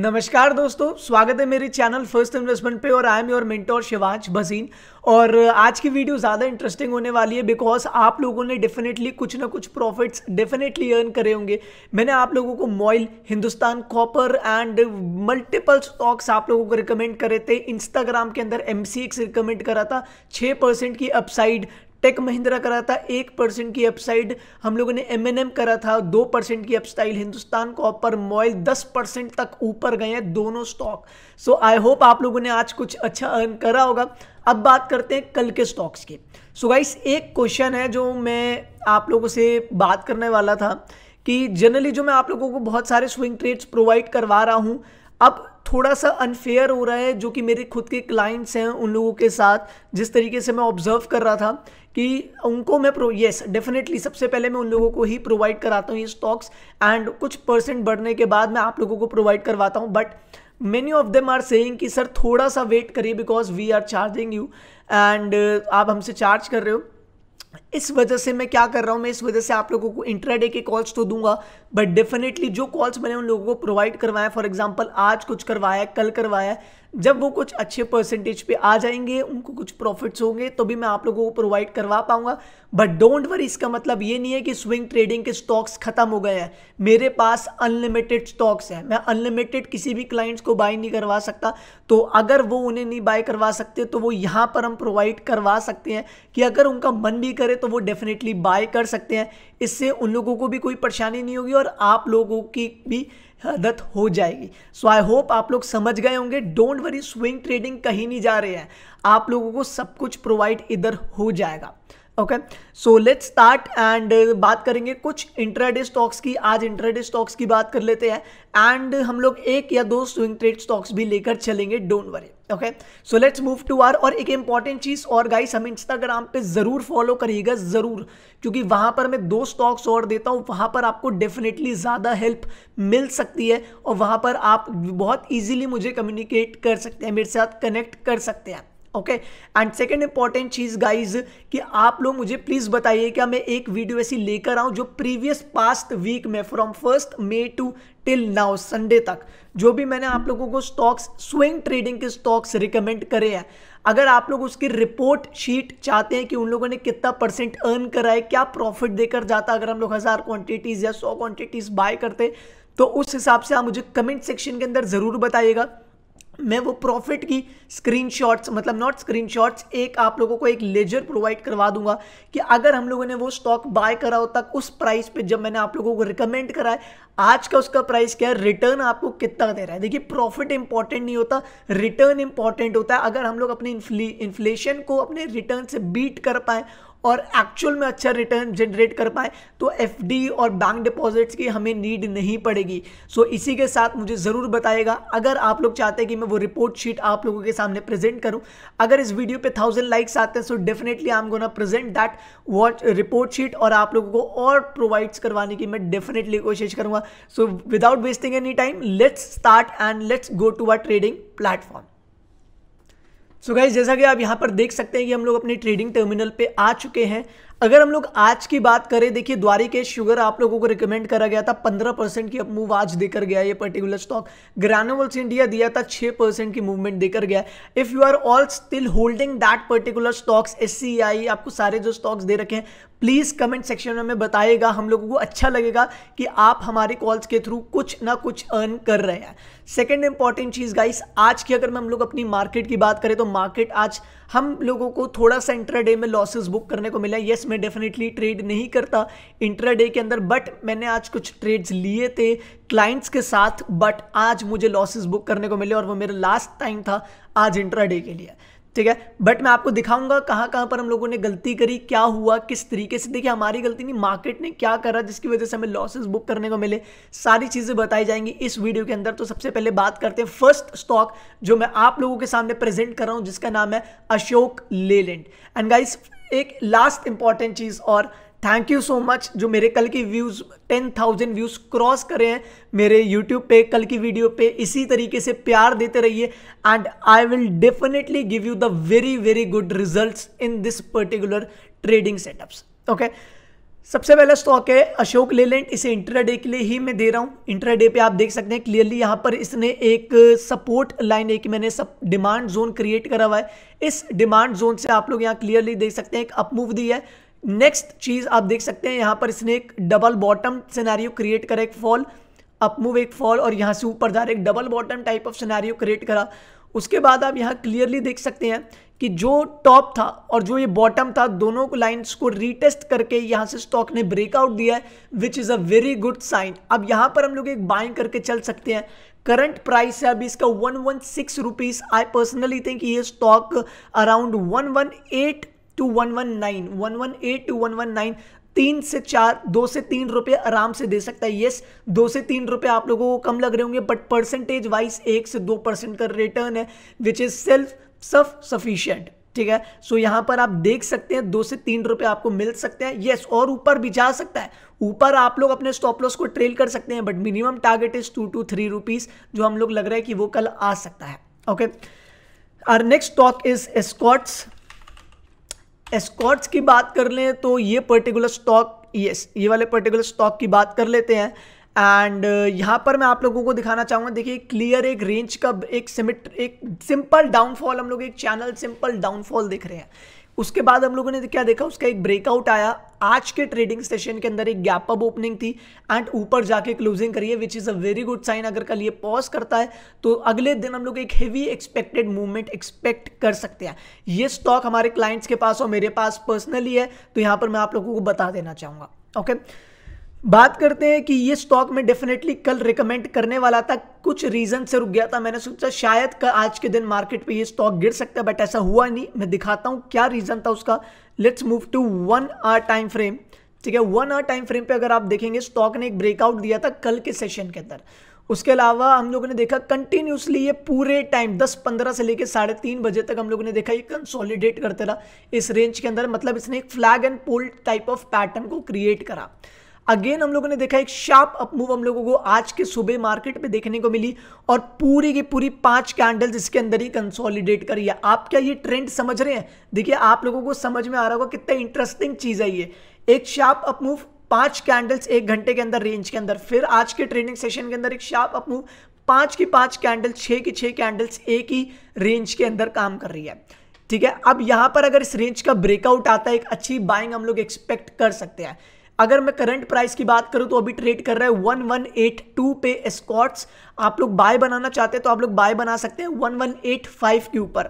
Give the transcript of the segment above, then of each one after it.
नमस्कार दोस्तों स्वागत है मेरे चैनल फर्स्ट इन्वेस्टमेंट पे और I am your mentor Shivansh Bhasin और आज की वीडियो ज़्यादा इंटरेस्टिंग होने वाली है बिकॉज आप लोगों ने डेफिनेटली कुछ ना कुछ प्रॉफिट्स डेफिनेटली अर्न करे होंगे मैंने आप लोगों को MOIL Hindustan Copper and multiple stocks आप लोगों को रिकमेंड करे थे इंस्टाग्राम के अंदर एम रिकमेंड करा था छः की अपसाइड टेक महिंद्रा करा था एक परसेंट की अपसाइड हम लोगों ने एम एन एम करा था दो परसेंट की अपसाइड हिंदुस्तान कॉपर मॉयल दस परसेंट तक ऊपर गए हैं दोनों स्टॉक सो आई होप आप लोगों ने आज कुछ अच्छा अर्न करा होगा अब बात करते हैं कल के स्टॉक्स की सो so गाइस एक क्वेश्चन है जो मैं आप लोगों से बात करने वाला था कि जनरली जो मैं आप लोगों को बहुत सारे स्विंग ट्रेड्स प्रोवाइड करवा रहा हूँ अब थोड़ा सा अनफेयर हो रहा है जो कि मेरे खुद के क्लाइंट्स हैं उन लोगों के साथ जिस तरीके से मैं ऑब्जर्व कर रहा था कि उनको मैं प्रो येस डेफिनेटली सबसे पहले मैं उन लोगों को ही प्रोवाइड कराता हूँ ये स्टॉक्स एंड कुछ परसेंट बढ़ने के बाद मैं आप लोगों को प्रोवाइड करवाता हूँ but many of them are saying कि सर थोड़ा सा वेट करिए because we are charging you and आप हमसे चार्ज कर रहे हो इस वजह से मैं क्या कर रहा हूँ मैं इस वजह से आप लोगों को इंट्राडे के कॉल्स तो दूंगा बट डेफिनेटली जो कॉल्स मैंने उन लोगों को प्रोवाइड करवाया फॉर एग्जाम्पल आज कुछ करवाया कल करवाया जब वो कुछ अच्छे परसेंटेज पे आ जाएंगे उनको कुछ प्रॉफिट्स होंगे तो भी मैं आप लोगों को प्रोवाइड करवा पाऊंगा बट डोंट वरी इसका मतलब ये नहीं है कि स्विंग ट्रेडिंग के स्टॉक्स खत्म हो गए हैं मेरे पास अनलिमिटेड स्टॉक्स हैं मैं अनलिमिटेड किसी भी क्लाइंट्स को बाय नहीं करवा सकता तो अगर वो उन्हें नहीं बाय करवा सकते तो वो यहाँ पर हम प्रोवाइड करवा सकते हैं कि अगर उनका मन भी करे तो वो डेफिनेटली बाय कर सकते हैं इससे उन लोगों को भी कोई परेशानी नहीं होगी और आप लोगों की भी आदत हो जाएगी सो आई होप आप लोग समझ गए होंगे डोंट वरी स्विंग ट्रेडिंग कहीं नहीं जा रहे हैं आप लोगों को सब कुछ प्रोवाइड इधर हो जाएगा okay so let's start and बात करेंगे कुछ इंट्राडे स्टॉक्स की आज इंट्राडे स्टॉक्स की बात कर लेते हैं एंड हम लोग एक या दो स्विंग ट्रेड स्टॉक्स भी लेकर चलेंगे don't worry okay so let's move to our और एक इंपॉर्टेंट चीज़ और गाइस हम इंस्टाग्राम पे ज़रूर फॉलो करिएगा ज़रूर क्योंकि वहाँ पर मैं दो स्टॉक्स और देता हूँ वहाँ पर आपको डेफिनेटली ज़्यादा हेल्प मिल सकती है और वहाँ पर आप बहुत ईजिली मुझे कम्युनिकेट कर सकते हैं मेरे साथ कनेक्ट कर सकते हैं ओके एंड सेकेंड इंपॉर्टेंट चीज़ गाइज कि आप लोग मुझे प्लीज़ बताइए क्या मैं एक वीडियो ऐसी लेकर आऊं जो प्रीवियस पास्ट वीक में from first May to till now Sunday तक जो भी मैंने आप लोगों को स्टॉक्स स्विंग ट्रेडिंग के स्टॉक्स रिकमेंड करे हैं अगर आप लोग उसकी रिपोर्ट शीट चाहते हैं कि उन लोगों ने कितना परसेंट अर्न करा है क्या प्रॉफिट देकर जाता अगर हम लोग हज़ार क्वांटिटीज़ या सौ क्वांटिटीज़ बाय करते तो उस हिसाब से आप मुझे कमेंट सेक्शन के अंदर ज़रूर बताइएगा मैं वो प्रॉफिट की स्क्रीनशॉट्स मतलब नॉट स्क्रीनशॉट्स एक आप लोगों को एक लेजर प्रोवाइड करवा दूंगा कि अगर हम लोगों ने वो स्टॉक बाय करा हो तक उस प्राइस पे जब मैंने आप लोगों को रिकमेंड करा है आज का उसका प्राइस क्या है रिटर्न आपको कितना दे रहा है देखिए प्रॉफिट इंपॉर्टेंट नहीं होता रिटर्न इंपॉर्टेंट होता है अगर हम लोग अपने इन्फ्लेशन को अपने रिटर्न से बीट कर पाए और एक्चुअल में अच्छा रिटर्न जनरेट कर पाए तो एफडी और बैंक डिपॉजिट्स की हमें नीड नहीं पड़ेगी सो so, इसी के साथ मुझे ज़रूर बताएगा अगर आप लोग चाहते हैं कि मैं वो रिपोर्ट शीट आप लोगों के सामने प्रेजेंट करूं अगर इस वीडियो पे थाउजेंड लाइक्स आते हैं so definitely I am gonna present that watch report sheet और आप लोगों को और प्रोवाइड्स करवाने की मैं डेफिनेटली कोशिश करूँगा so without wasting any time let's start and let's go to our trading platform so guys जैसा कि आप यहाँ पर देख सकते हैं कि हम लोग अपने ट्रेडिंग टर्मिनल पे आ चुके हैं अगर हम लोग आज की बात करें देखिए के शुगर आप लोगों को रिकमेंड करा गया था 15 परसेंट की मूव आज देकर गया ये पर्टिकुलर स्टॉक ग्रानोवल्स इंडिया दिया था 6 परसेंट की मूवमेंट देकर गया if you are all still holding that particular stocks as आपको सारे जो स्टॉक्स दे रखे हैं प्लीज़ कमेंट सेक्शन में हमें बताइएगा हम लोगों को अच्छा लगेगा कि आप हमारे कॉल्स के थ्रू कुछ ना कुछ अर्न कर रहे हैं सेकेंड इंपॉर्टेंट चीज़ गाइस आज की अगर हम लोग अपनी मार्केट की बात करें तो मार्केट आज हम लोगों को थोड़ा सा डे में लॉसेस बुक करने को मिला येस मैं डेफिनेटली ट्रेड नहीं करता डे के अंदर बट मैंने आज कुछ ट्रेड्स लिए थे क्लाइंट्स के साथ बट आज मुझे लॉसेस बुक करने को मिले और वो मेरा लास्ट टाइम था आज डे के लिए ठीक है बट मैं आपको दिखाऊंगा कहाँ कहाँ पर हम लोगों ने गलती करी क्या हुआ किस तरीके से देखिए हमारी गलती नहीं मार्केट ने क्या करा जिसकी वजह से हमें लॉसेस बुक करने को मिले सारी चीज़ें बताई जाएंगी इस वीडियो के अंदर तो सबसे पहले बात करते हैं फर्स्ट स्टॉक जो मैं आप लोगों के सामने प्रेजेंट कर रहा हूँ जिसका नाम है अशोक लेलैंड एंड गाइस एक लास्ट इंपॉर्टेंट चीज़ और थैंक यू सो मच जो मेरे कल की views ten thousand views cross करे हैं मेरे यूट्यूब पे कल की वीडियो पे इसी तरीके से प्यार देते रहिए and I will definitely give you the very very good results in this particular trading setups okay सबसे पहला स्टॉक है अशोक लेलैंड इसे डे के लिए ही मैं दे रहा हूँ डे पे आप देख सकते हैं क्लियरली यहाँ पर इसने एक सपोर्ट लाइन एक मैंने सब डिमांड जोन क्रिएट करा हुआ है इस डिमांड जोन से आप लोग यहाँ क्लियरली देख सकते हैं एक अपमूव दी है नेक्स्ट चीज़ आप देख सकते हैं यहां पर इसने एक डबल बॉटम सिनेरियो क्रिएट करा एक फॉल अपमूव एक फॉल और यहाँ से ऊपर जा रहा एक double bottom type of scenario create करा उसके बाद आप यहाँ क्लियरली देख सकते हैं कि जो टॉप था और जो ये बॉटम था दोनों को लाइंस को रीटेस्ट करके यहाँ से स्टॉक ने ब्रेकआउट दिया है which is a very good sign अब यहाँ पर हम लोग एक बाइंग करके चल सकते हैं करंट प्राइस है अभी इसका one one six rupees I personally think ये stock around one one eight two one one nine one one eight two one one nine तीन से चार दो से तीन रुपये आराम से दे सकता है यस दो से तीन रुपये आप लोगों को कम लग रहे होंगे बट परसेंटेज वाइज एक से दो परसेंट का रिटर्न है which is self suf sufficient ठीक है सो so, यहां पर आप देख सकते हैं दो से तीन रुपए आपको मिल सकते हैं यस और ऊपर भी जा सकता है ऊपर आप लोग अपने स्टॉप लॉस को ट्रेल कर सकते हैं but minimum target is two to three rupees जो हम लोग लग रहा है कि वो कल आ सकता है okay our next stock is scots Escorts की बात कर लें तो ये पर्टिकुलर स्टॉक यस ये वाले पर्टिकुलर स्टॉक की बात कर लेते हैं एंड uh, यहाँ पर मैं आप लोगों को दिखाना चाहूँगा देखिए क्लियर एक रेंज का एक सिमिट एक सिंपल डाउनफॉल हम लोग एक चैनल सिंपल डाउनफॉल देख रहे हैं उसके बाद हम लोगों ने क्या देखा उसका एक ब्रेकआउट आया आज के ट्रेडिंग सेशन के अंदर एक गैप अप ओपनिंग थी एंड ऊपर जाके क्लोजिंग करिए which is a very good sign अगर कल ये पॉज करता है तो अगले दिन हम लोग एक हेवी एक्सपेक्टेड मूवमेंट एक्सपेक्ट कर सकते हैं ये स्टॉक हमारे क्लाइंट्स के पास और मेरे पास पर्सनली है तो यहां पर मैं आप लोगों को बता देना चाहूंगा ओके okay? बात करते हैं कि ये स्टॉक में डेफिनेटली कल रिकमेंड करने वाला था कुछ रीजन से रुक गया था मैंने सोचा शायद का आज के दिन मार्केट पे ये स्टॉक गिर सकता है बट ऐसा हुआ नहीं मैं दिखाता हूँ क्या रीजन था उसका let's move to one hour time frame ठीक है वन आर टाइम फ्रेम पे अगर आप देखेंगे स्टॉक ने एक ब्रेकआउट दिया था कल के सेशन के अंदर उसके अलावा हम लोगों ने देखा कंटिन्यूसली ये पूरे टाइम दस पंद्रह से लेकर साढ़े तीन बजे तक हम लोगों ने देखा ये कंसोलिडेट करते रहा इस रेंज के अंदर मतलब इसने एक flag and pole type of pattern को क्रिएट करा अगेन हम लोगों ने देखा एक शार्प अपमूव हम लोगों को आज के सुबह मार्केट में देखने को मिली और पूरी की पूरी पांच कैंडल्स इसके अंदर ही कंसोलिडेट करी है आप क्या ये ट्रेंड समझ रहे हैं देखिए आप लोगों को समझ में आ रहा होगा कितना इंटरेस्टिंग चीज़ है ये एक शार्प अपमूव पांच कैंडल्स एक घंटे के अंदर रेंज के अंदर फिर आज के ट्रेडिंग सेशन के अंदर एक शार्प अपमूव पांच की पांच कैंडल छे की छह कैंडल्स एक ही रेंज के अंदर काम कर रही है ठीक है अब यहां पर अगर इस रेंज का ब्रेकआउट आता है एक अच्छी बाइंग हम लोग एक्सपेक्ट कर सकते हैं अगर मैं करंट प्राइस की बात करूं तो अभी ट्रेड कर रहा है 1182 पे स्कॉट्स आप लोग बाय बनाना चाहते हैं तो आप लोग बाय बना सकते हैं 1185 के ऊपर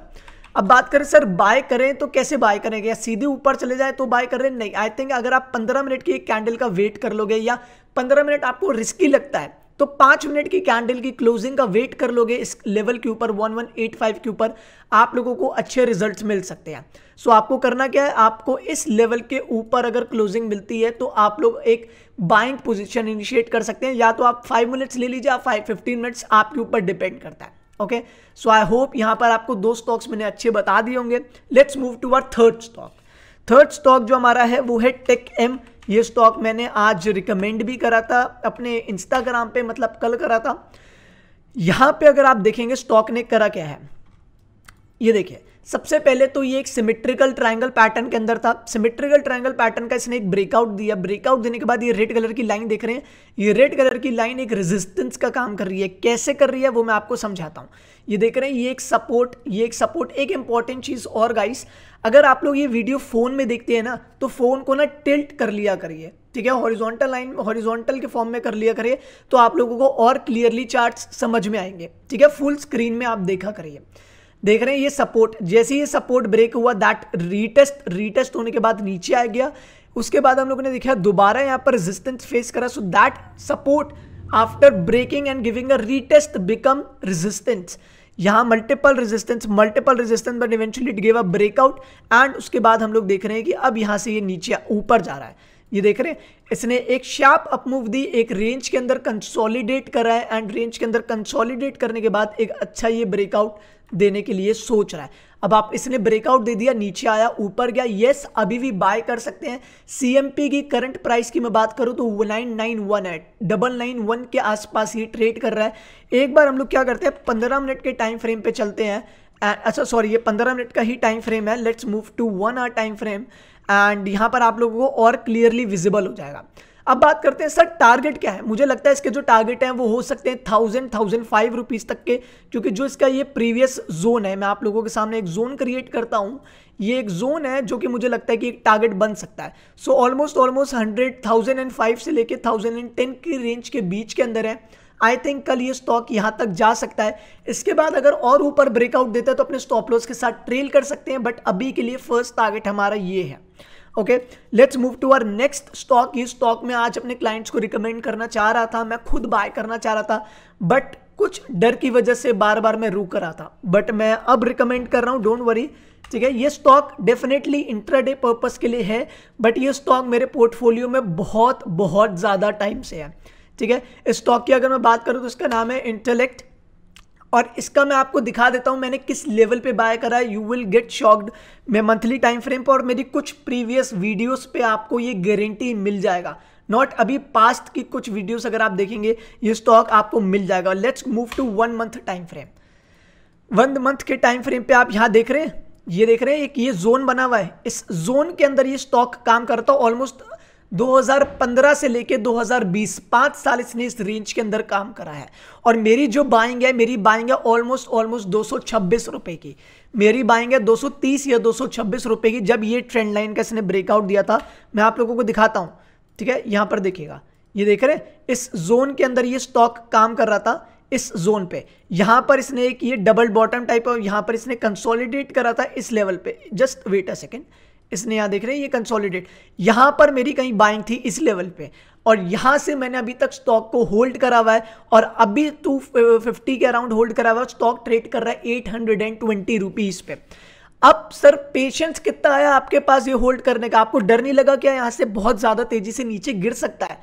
अब बात करें सर बाय करें तो कैसे बाय करेंगे या सीधे ऊपर चले जाए तो बाय करें नहीं आई थिंक अगर आप 15 मिनट की एक कैंडल का वेट कर लोगे या 15 मिनट आपको रिस्की लगता है तो पांच मिनट की कैंडल की क्लोजिंग का वेट कर लोगे इस लेवल के ऊपर 1185 के ऊपर आप लोगों को अच्छे रिजल्ट्स मिल सकते हैं सो so, आपको करना क्या है आपको इस लेवल के ऊपर अगर क्लोजिंग मिलती है तो आप लोग एक बाइंग पोजीशन इनिशिएट कर सकते हैं या तो आप फाइव मिनट्स ले लीजिए आप फाइव फिफ्टीन मिनट्स आपके ऊपर डिपेंड करता है ओके सो आई होप यहाँ पर आपको दो स्टॉक्स मैंने अच्छे बता दिए होंगे let's move to our third stock third stock जो हमारा है वो है टेक एम ये स्टॉक मैंने आज रिकमेंड भी करा था अपने इंस्टाग्राम पे मतलब कल करा था यहां पे अगर आप देखेंगे स्टॉक ने करा क्या है ये देखिए सबसे पहले तो ये एक सिमेट्रिकल ट्रायंगल पैटर्न के अंदर था सिमेट्रिकल ट्रायंगल पैटर्न का इसने एक ब्रेकआउट दिया ब्रेकआउट देने के बाद ये रेड कलर की लाइन देख रहे हैं ये रेड कलर की लाइन एक रेजिस्टेंस का काम कर रही है कैसे कर रही है वो मैं आपको समझाता हूँ ये देख रहे हैं ये एक सपोर्ट ये एक सपोर्ट एक इंपॉर्टेंट चीज़ और गाइस अगर आप लोग ये वीडियो फ़ोन में देखते हैं ना तो फ़ोन को ना टिल्ट कर लिया करिए ठीक है हॉरिजॉन्टल लाइन हॉरिजॉन्टल के फॉर्म में कर लिया करिए तो आप लोगों को और क्लियरली चार्ट्स समझ में आएंगे ठीक है फुल स्क्रीन में आप देखा करिए देख रहे हैं ये सपोर्ट जैसे ये सपोर्ट ब्रेक हुआ दैट रीटेस्ट रीटेस्ट होने के बाद नीचे आ गया उसके बाद हम लोगों ने देखा दोबारा यहाँ पर रेजिस्टेंस फेस करा so that support after breaking and giving a retest become resistance यहाँ multiple resistance multiple resistance but eventually it give a breakout and उसके बाद हम लोग देख रहे हैं कि अब यहाँ से ये नीचे ऊपर जा रहा है ये देख रहे हैं इसने एक शार्प अपमूव दी एक रेंज के अंदर कंसोलिडेट करा है एंड रेंज के अंदर कंसोलिडेट करने के बाद एक अच्छा ये ब्रेकआउट देने के लिए सोच रहा है अब आप इसने ब्रेकआउट दे दिया नीचे आया ऊपर गया यस अभी भी बाय कर सकते हैं सीएमपी की करंट प्राइस की मैं बात करूं तो नाइन नाइन वन है डबल नाइन वन के आसपास ही ट्रेड कर रहा है एक बार हम लोग क्या करते हैं पंद्रह मिनट के टाइम फ्रेम पे चलते हैं अच्छा सॉरी ये पंद्रह मिनट का ही टाइम फ्रेम है let's move to one hour time frame and यहाँ पर आप लोगों को और क्लियरली विजिबल हो जाएगा अब बात करते हैं सर टारगेट क्या है मुझे लगता है इसके जो टारगेट हैं वो हो सकते हैं थाउजेंड थाउजेंड फाइव रुपीज़ तक के क्योंकि जो इसका ये प्रीवियस जोन है मैं आप लोगों के सामने एक जोन क्रिएट करता हूँ ये एक जोन है जो कि मुझे लगता है कि एक टारगेट बन सकता है so almost almost hundred thousand and five से लेकर थाउजेंड एंड टेन की रेंज के बीच के अंदर है आई थिंक कल ये स्टॉक यहाँ तक जा सकता है इसके बाद अगर और ऊपर ब्रेकआउट देता है तो अपने स्टॉप लॉस के साथ ट्रेल कर सकते हैं बट अभी के लिए फर्स्ट टारगेट हमारा ये है okay let's move to our next stock ये स्टॉक में आज अपने क्लाइंट्स को रिकमेंड करना चाह रहा था मैं खुद बाय करना चाह रहा था बट कुछ डर की वजह से बार बार मैं रुक रहा था बट मैं अब रिकमेंड कर रहा हूँ डोंट वरी ठीक है ये स्टॉक डेफिनेटली इंट्राडे पर्पस के लिए है बट ये स्टॉक मेरे पोर्टफोलियो में बहुत बहुत ज़्यादा टाइम से है ठीक है इस स्टॉक की अगर मैं बात करूँ तो इसका नाम है इंटेलेक्ट और इसका मैं आपको दिखा देता हूँ मैंने किस लेवल पे बाय करा यू विल गेट शॉक्ड मैं मंथली टाइम फ्रेम पर और मेरी कुछ प्रीवियस वीडियोस पे आपको ये गारंटी मिल जाएगा नॉट अभी पास्ट की कुछ वीडियोस अगर आप देखेंगे ये स्टॉक आपको मिल जाएगा let's move to one month time frame one month के टाइम फ्रेम पे आप यहाँ देख रहे हैं ये देख रहे हैं एक ये जोन बना हुआ है इस जोन के अंदर ये स्टॉक काम करता है ऑलमोस्ट 2015 से लेकर 2020 पांच साल इसने इस रेंज के अंदर काम करा है और मेरी जो बाइंग है मेरी बाइंग है ऑलमोस्ट ऑलमोस्ट दो रुपए की मेरी बाइंग है 230 या 226 रुपए की जब ये ट्रेंड लाइन का इसने ब्रेकआउट दिया था मैं आप लोगों को दिखाता हूं ठीक है यहां पर देखिएगा ये देख रहे हैं इस जोन के अंदर ये स्टॉक काम कर रहा था इस जोन पे यहां पर इसने एक ये डबल बॉटम टाइप और यहां पर इसने कंसोलिडेट करा था इस लेवल पे जस्ट वेट अ सेकेंड इसने यहां देख रहे हैं ये कंसोलिडेट यहां पर मेरी कहीं बाइंग थी इस लेवल पे और यहां से मैंने अभी तक स्टॉक को होल्ड करा हुआ है और अभी टू फिफ्टी के अराउंड होल्ड करा हुआ है स्टॉक ट्रेड कर रहा है eight hundred and twenty rupees पे अब सर पेशेंस कितना आया आपके पास ये होल्ड करने का आपको डर नहीं लगा क्या यहां से बहुत ज़्यादा तेजी से नीचे गिर सकता है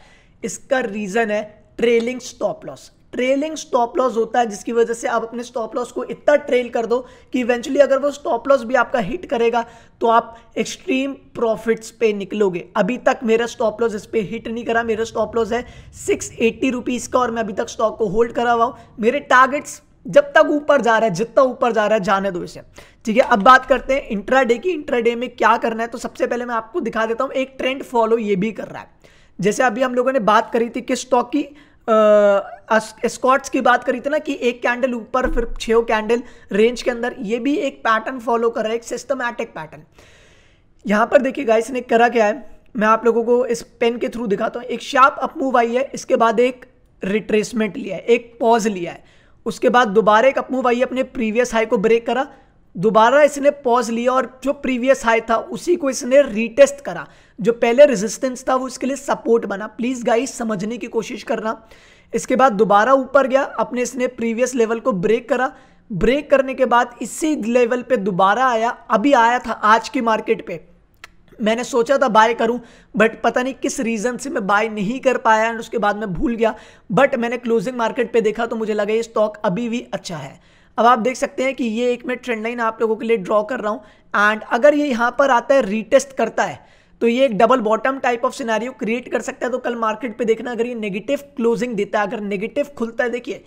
इसका रीज़न है trailing stop loss trailing stop loss होता है जिसकी वजह से आप अपने स्टॉप लॉस को इतना ट्रेल कर दो कि इवेंचुअली अगर वो स्टॉप लॉस भी आपका हिट करेगा तो आप एक्सट्रीम प्रॉफिट्स पे निकलोगे अभी तक मेरा स्टॉप लॉस इस पर हिट नहीं करा मेरा स्टॉप लॉस है सिक्स एट्टी का और मैं अभी तक स्टॉक को होल्ड करा हुआ हूँ मेरे टारगेट्स जब तक ऊपर जा रहा है जितना ऊपर जा रहा है जाने दो इसे ठीक है अब बात करते हैं इंट्राडे की इंट्राडे में क्या करना है तो सबसे पहले मैं आपको दिखा देता हूँ एक ट्रेंड फॉलो ये भी कर रहा है जैसे अभी हम लोगों ने बात करी थी किस स्टॉक की स्कॉट्स की बात करी थी ना कि एक कैंडल ऊपर फिर छो कैंडल रेंज के अंदर ये भी एक पैटर्न फॉलो कर रहा है एक सिस्टमैटिक पैटर्न यहाँ पर देखिए गाइस ने करा क्या है मैं आप लोगों को इस पेन के थ्रू दिखाता हूँ एक शार्प अपमूव आई है इसके बाद एक रिट्रेसमेंट लिया है एक पॉज लिया है उसके बाद दोबारा एक अपमूव आई अपने प्रीवियस हाई को ब्रेक करा दोबारा इसने पॉज लिया और जो प्रीवियस हाई था उसी को इसने रीटेस्ट करा जो पहले रेजिस्टेंस था वो इसके लिए सपोर्ट बना प्लीज़ गाइस समझने की कोशिश करना इसके बाद दोबारा ऊपर गया अपने इसने प्रीवियस लेवल को ब्रेक करा ब्रेक करने के बाद इसी लेवल पे दोबारा आया अभी आया था आज की मार्केट पे मैंने सोचा था बाय करूं बट पता नहीं किस रीज़न से मैं बाय नहीं कर पाया एंड उसके बाद मैं भूल गया बट मैंने क्लोजिंग मार्केट पे देखा तो मुझे लगा ये स्टॉक अभी भी अच्छा है अब आप देख सकते हैं कि ये एक मैं ट्रेंड लाइन आप लोगों के लिए ड्रॉ कर रहा हूँ एंड अगर ये यहाँ पर आता है रीटेस्ट करता है तो ये एक double bottom type of scenario create कर सकता है तो कल मार्केट पे देखना अगर ये नेगेटिव क्लोजिंग देता है अगर नेगेटिव खुलता है देखिए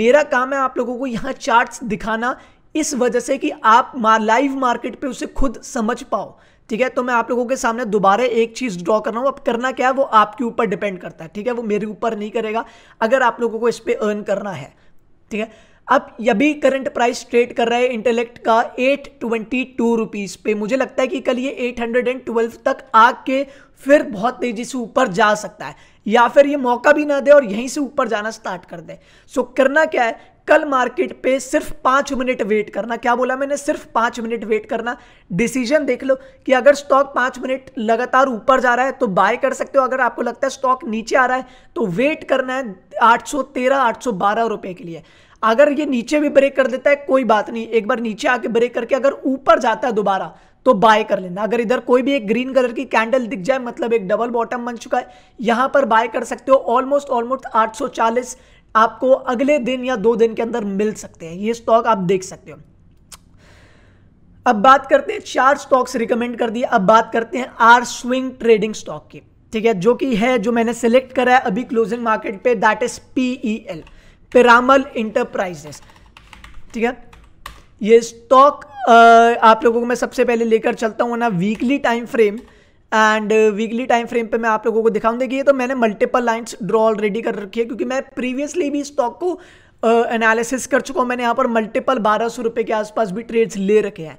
मेरा काम है आप लोगों को यहाँ चार्ट दिखाना इस वजह से कि आप लाइव मार्केट पर उसे खुद समझ पाओ ठीक है तो मैं आप लोगों के सामने दोबारा एक चीज़ ड्रॉ कर रहा हूँ अब करना क्या है वो आपके ऊपर डिपेंड करता है ठीक है वो मेरे ऊपर नहीं करेगा अगर आप लोगों को इस पर अर्न करना है ठीक है अब अभी करंट प्राइस ट्रेड कर रहा है इंटेलेक्ट का एट ट्वेंटी टू रुपीज़ पे मुझे लगता है कि कल ये एट हंड्रेड एंड ट्वेल्व तक आके फिर बहुत तेज़ी से ऊपर जा सकता है या फिर ये मौका भी ना दे और यहीं से ऊपर जाना स्टार्ट कर दे सो so, करना क्या है कल मार्केट पे सिर्फ पाँच मिनट वेट करना क्या बोला मैंने सिर्फ पाँच मिनट वेट करना डिसीजन देख लो कि अगर स्टॉक पाँच मिनट लगातार ऊपर जा रहा है तो बाय कर सकते हो अगर आपको लगता है स्टॉक नीचे आ रहा है तो वेट करना है आठ सौ तेरह आठ सौ बारह रुपए के लिए अगर ये नीचे भी ब्रेक कर देता है कोई बात नहीं एक बार नीचे आके ब्रेक करके अगर ऊपर जाता है दोबारा तो बाय कर लेना अगर इधर कोई भी एक ग्रीन कलर की कैंडल दिख जाए मतलब एक डबल बॉटम बन चुका है यहां पर बाय कर सकते हो ऑलमोस्ट ऑलमोस्ट 840 आपको अगले दिन या दो दिन के अंदर मिल सकते हैं ये स्टॉक आप देख सकते हो अब बात करते हैं चार स्टॉक्स रिकमेंड कर दिए अब बात करते हैं आर स्विंग ट्रेडिंग स्टॉक की ठीक है जो कि है जो मैंने सेलेक्ट करा है अभी क्लोजिंग मार्केट पे that is PEL -E Piramal Enterprises ठीक है ये स्टॉक आप लोगों को मैं सबसे पहले लेकर चलता हूँ ना weekly time frame and weekly time frame पे मैं आप लोगों को दिखाऊं देखिए तो मैंने मल्टीपल लाइंस ड्रॉ ऑलरेडी कर रखी है क्योंकि मैं प्रीवियसली भी स्टॉक को एनालिसिस uh, कर चुका हूँ मैंने यहाँ पर मल्टीपल बारह सौ के आसपास भी ट्रेड्स ले रखे हैं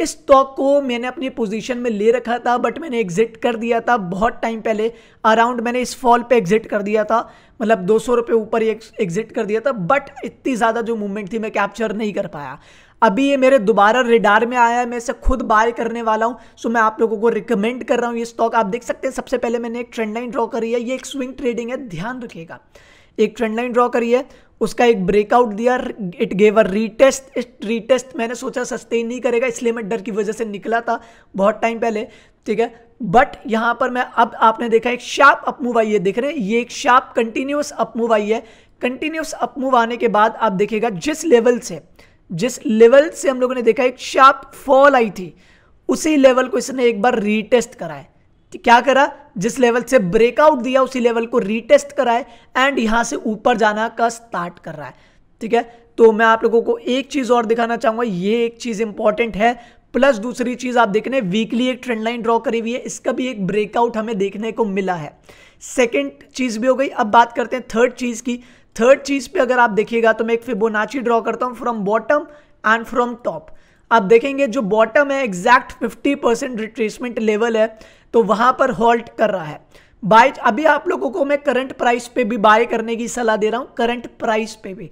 इस स्टॉक को मैंने अपनी पोजीशन में ले रखा था बट मैंने एग्जिट कर दिया था बहुत टाइम पहले अराउंड मैंने इस फॉल पे एग्जिट कर दिया था मतलब दो सौ रुपये ऊपर ही एग्जिट कर दिया था बट इतनी ज़्यादा जो मूवमेंट थी मैं कैप्चर नहीं कर पाया अभी ये मेरे दोबारा रिडार में आया है मैं इसे खुद बाय करने वाला हूँ सो मैं आप लोगों को रिकमेंड कर रहा हूँ ये स्टॉक आप देख सकते हैं सबसे पहले मैंने एक ट्रेंडलाइन ड्रॉ करी है ये एक स्विंग ट्रेडिंग है ध्यान रखिएगा एक ट्रेंडलाइन ड्रॉ करी है उसका एक ब्रेकआउट दिया इट गेव अ रीटेस्ट इस रीटेस्ट मैंने सोचा सस्टेन नहीं करेगा इसलिए मैं डर की वजह से निकला था बहुत टाइम पहले ठीक है बट यहाँ पर मैं अब आपने देखा एक शार्प अपमूव आई है देख रहे हैं ये एक शार्प कंटिन्यूस अपमूव आई है कंटिन्यूस अपमूव आने के बाद आप देखेगा जिस लेवल से जिस लेवल से हम लोगों ने देखा एक शार्प फॉल आई थी उसी लेवल को इसने एक बार रीटेस्ट कराया क्या करा जिस लेवल से ब्रेकआउट दिया उसी लेवल को रीटेस्ट कराए एंड यहां से ऊपर जाना का स्टार्ट कर रहा है ठीक है तो मैं आप लोगों को एक चीज़ और दिखाना चाहूंगा ये एक चीज़ इंपॉर्टेंट है प्लस दूसरी चीज़ आप देखने वीकली एक ट्रेंड लाइन ड्रॉ करी हुई है इसका भी एक ब्रेकआउट हमें देखने को मिला है सेकेंड चीज़ भी हो गई अब बात करते हैं थर्ड चीज़ की थर्ड चीज़ पे अगर आप देखिएगा तो मैं एक फिबोनाची ड्रॉ करता हूँ from bottom and from top आप देखेंगे जो बॉटम है एग्जैक्ट 50 परसेंट रिट्रेसमेंट लेवल है तो वहां पर हॉल्ट कर रहा है बाय अभी आप लोगों को मैं करंट प्राइस पे भी बाय करने की सलाह दे रहा हूँ करंट प्राइस पे भी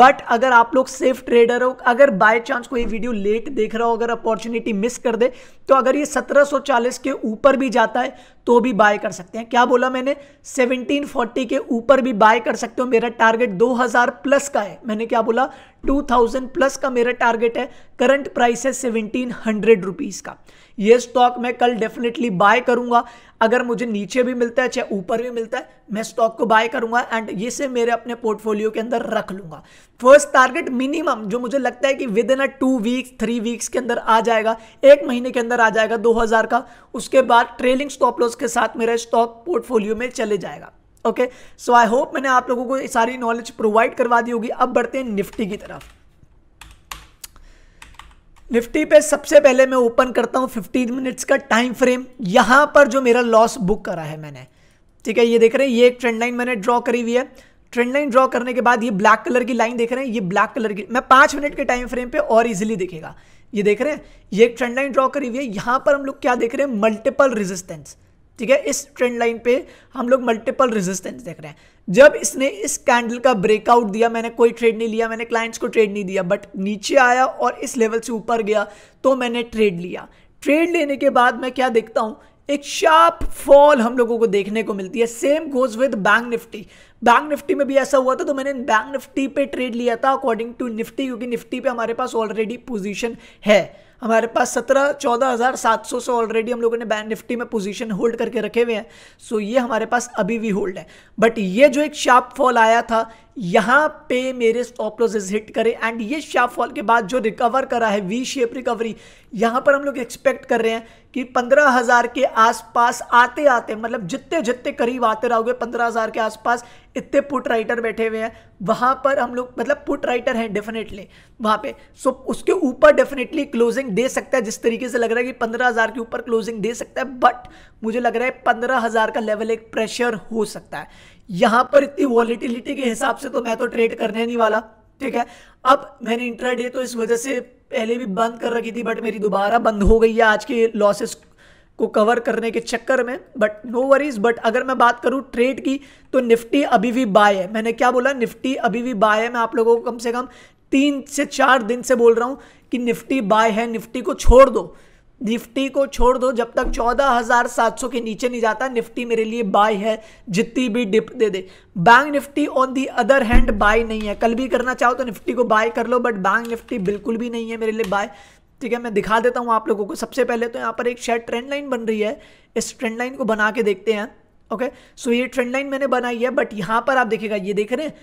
बट अगर आप लोग सेफ ट्रेडर हो अगर बाय चांस कोई वीडियो लेट देख रहा हो अगर अपॉर्चुनिटी मिस कर दे तो अगर ये 1740 के ऊपर भी जाता है तो भी बाय कर सकते हैं क्या बोला मैंने 1740 के ऊपर भी बाय कर सकते हो मेरा टारगेट 2000 प्लस का है मैंने क्या बोला 2000 प्लस का मेरा टारगेट है करंट प्राइस है सेवनटीन हंड्रेड का ये स्टॉक मैं कल डेफिनेटली बाय करूंगा अगर मुझे नीचे भी मिलता है चाहे ऊपर भी मिलता है मैं स्टॉक को बाय करूंगा एंड ये से मेरे अपने पोर्टफोलियो के अंदर रख लूंगा फर्स्ट टारगेट मिनिमम जो मुझे लगता है कि within a two weeks three weeks के अंदर आ जाएगा एक महीने के अंदर आ जाएगा 2000 का उसके बाद ट्रेलिंग स्टॉप लॉस के साथ मेरा स्टॉक पोर्टफोलियो में चले जाएगा ओके सो आई होप मैंने आप लोगों को सारी नॉलेज प्रोवाइड करवा दी होगी अब बढ़ते हैं निफ्टी की तरफ निफ्टी पे सबसे पहले मैं ओपन करता हूँ 15 मिनट्स का टाइम फ्रेम यहाँ पर जो मेरा लॉस बुक करा है मैंने ठीक है ये देख रहे हैं ये एक ट्रेंड लाइन मैंने ड्रॉ करी हुई है ट्रेंड लाइन ड्रॉ करने के बाद ये ब्लैक कलर की लाइन देख रहे हैं ये ब्लैक कलर की मैं पाँच मिनट के टाइम फ्रेम पर और ईजिली देखेगा ये देख रहे हैं ये एक ट्रेंड लाइन ड्रॉ करी हुई है यहाँ पर हम लोग क्या देख रहे हैं मल्टीपल रेजिस्टेंस ठीक है इस ट्रेंड लाइन पे हम लोग मल्टीपल रेजिस्टेंस देख रहे हैं जब इसने इस कैंडल का ब्रेकआउट दिया मैंने कोई ट्रेड नहीं लिया मैंने क्लाइंट्स को ट्रेड नहीं दिया बट नीचे आया और इस लेवल से ऊपर गया तो मैंने ट्रेड लिया ट्रेड लेने के बाद मैं क्या देखता हूं एक शार्प फॉल हम लोगों को देखने को मिलती है same goes with bank Nifty bank Nifty में भी ऐसा हुआ था तो मैंने बैंक निफ्टी पे ट्रेड लिया था अकॉर्डिंग टू निफ्टी क्योंकि निफ्टी पे हमारे पास ऑलरेडी पोजीशन है हमारे पास सत्रह चौदह हज़ार सात सौ से ऑलरेडी हम लोगों ने बैंक निफ्टी में पोजीशन होल्ड करके रखे हुए हैं सो ये हमारे पास अभी भी होल्ड है बट ये जो एक शार्प फॉल आया था यहाँ पे मेरे स्टॉप लॉसेस हिट करें एंड ये शार्प फॉल के बाद जो रिकवर करा है वी शेप रिकवरी यहां पर हम लोग एक्सपेक्ट कर रहे हैं कि पंद्रह हज़ार के आसपास आते आते मतलब जितने जितने करीब आते रहोगे पंद्रह हज़ार के आसपास इतने पुट राइटर बैठे हुए हैं वहां पर हम लोग मतलब पुट राइटर हैं डेफिनेटली वहां पे सो so, उसके ऊपर डेफिनेटली क्लोजिंग दे सकता है जिस तरीके से लग रहा है कि पंद्रह हज़ार के ऊपर क्लोजिंग दे सकता है बट मुझे लग रहा है पंद्रह हज़ार का लेवल एक प्रेशर हो सकता है यहाँ पर इतनी वॉलीटिलिटी के हिसाब से तो मैं तो ट्रेड करने नहीं वाला ठीक है अब मैंने इंट्राडे तो इस वजह से पहले भी बंद कर रखी थी बट मेरी दोबारा बंद हो गई है आज के लॉसेस को कवर करने के चक्कर में बट नो वरीज बट अगर मैं बात करूँ ट्रेड की तो निफ्टी अभी भी बाय है मैंने क्या बोला निफ्टी अभी भी बाय है मैं आप लोगों को कम से कम तीन से चार दिन से बोल रहा हूँ कि निफ्टी बाय है निफ्टी को छोड़ दो निफ्टी को छोड़ दो जब तक 14,700 के नीचे नहीं जाता निफ्टी मेरे लिए बाय है जितनी भी डिप दे दे bank Nifty on the other hand buy नहीं है कल भी करना चाहो तो निफ्टी को बाय कर लो बट बैंक निफ्टी बिल्कुल भी नहीं है मेरे लिए बाय ठीक है मैं दिखा देता हूँ आप लोगों को सबसे पहले तो यहाँ पर एक शेयर ट्रेंड लाइन बन रही है इस ट्रेंड लाइन को बना के देखते हैं ओके सो ये ट्रेंड लाइन मैंने बनाई है बट यहाँ पर आप देखेगा ये देख रहे हैं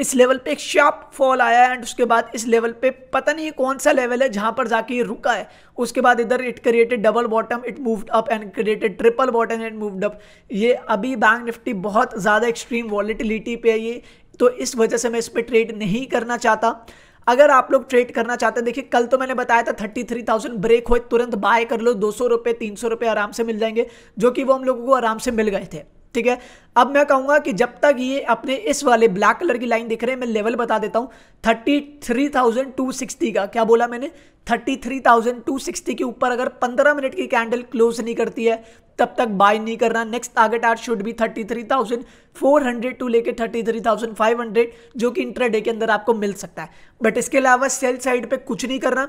इस लेवल पे एक शार्प फॉल आया एंड उसके बाद इस लेवल पे पता नहीं कौन सा लेवल है जहाँ पर जाके ये रुका है उसके बाद इधर it created double bottom it moved up and created triple bottom and moved up ये अभी बैंक निफ्टी बहुत ज़्यादा एक्सट्रीम वॉलिटिलिटी पे है ये तो इस वजह से मैं इस पर ट्रेड नहीं करना चाहता अगर आप लोग ट्रेड करना चाहते हैं देखिए कल तो मैंने बताया था थर्टी थ्री थाउजेंड ब्रेक हो तुरंत बाय कर लो दो सौ रुपये तीन सौ रुपये आराम से मिल जाएंगे जो कि वो हम लोगों को आराम से मिल गए थे ठीक है अब मैं कहूंगा कि जब तक ये अपने इस वाले ब्लैक कलर की लाइन दिख रहे हैं मैं लेवल बता देता हूं thirty three thousand two sixty का क्या बोला मैंने thirty three thousand two sixty के ऊपर अगर पंद्रह मिनट की कैंडल क्लोज नहीं करती है तब तक बाय नहीं करना next target are should be thirty three thousand four hundred to लेके thirty three thousand five hundred जो कि इंटरडे के अंदर आपको मिल सकता है बट इसके अलावा सेल साइड पर कुछ नहीं करना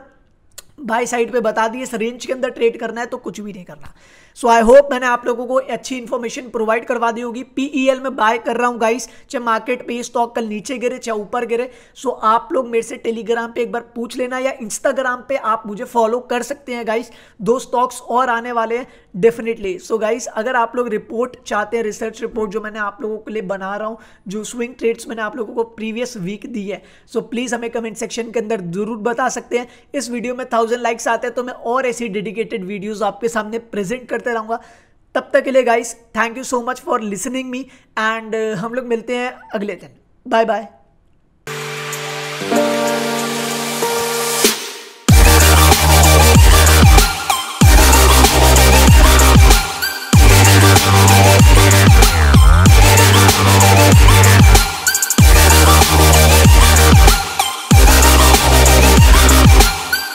बाई साइड पर बता दिए इस रेंज के अंदर ट्रेड करना है तो कुछ भी नहीं करना सो आई होप मैंने आप लोगों को अच्छी इन्फॉर्मेशन प्रोवाइड करवा दी होगी पीईएल e में बाय कर रहा हूँ गाइस चाहे मार्केट पे स्टॉक कल नीचे गिरे चाहे ऊपर गिरे सो so, आप लोग मेरे से टेलीग्राम पे एक बार पूछ लेना या इंस्टाग्राम पे आप मुझे फॉलो कर सकते हैं गाइस दो स्टॉक्स और आने वाले हैं डेफिनेटली सो गाइस अगर आप लोग रिपोर्ट चाहते हैं रिसर्च रिपोर्ट जो मैंने आप लोगों के लिए बना रहा हूँ जो स्विंग ट्रेड्स मैंने आप लोगों को प्रीवियस वीक दी है सो so, प्लीज़ हमें कमेंट सेक्शन के अंदर जरूर बता सकते हैं इस वीडियो में थाउजेंड लाइक्स आते हैं तो मैं और ऐसी डेडिकेटेड वीडियोज आपके सामने प्रेजेंट करता करते रहूँगा तब तक के लिए guys thank you so much for listening me and हम लोग मिलते हैं अगले दिन बाय बाय